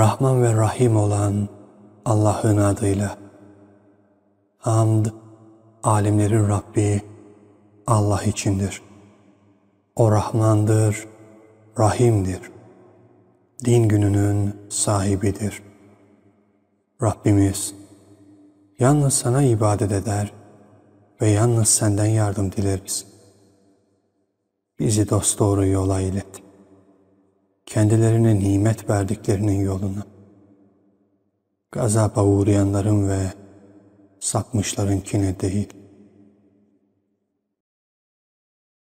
Rahman ve Rahim olan Allah'ın adıyla. Hamd, alemlerin Rabbi Allah içindir. O Rahmandır, Rahim'dir. Din gününün sahibidir. Rabbimiz, yalnız sana ibadet eder ve yalnız senden yardım dileriz. Bizi dost doğru yola ilet.'' kendilerine nimet verdiklerinin yolunu, gazaba uğrayanların ve sapmışlarınkine değil.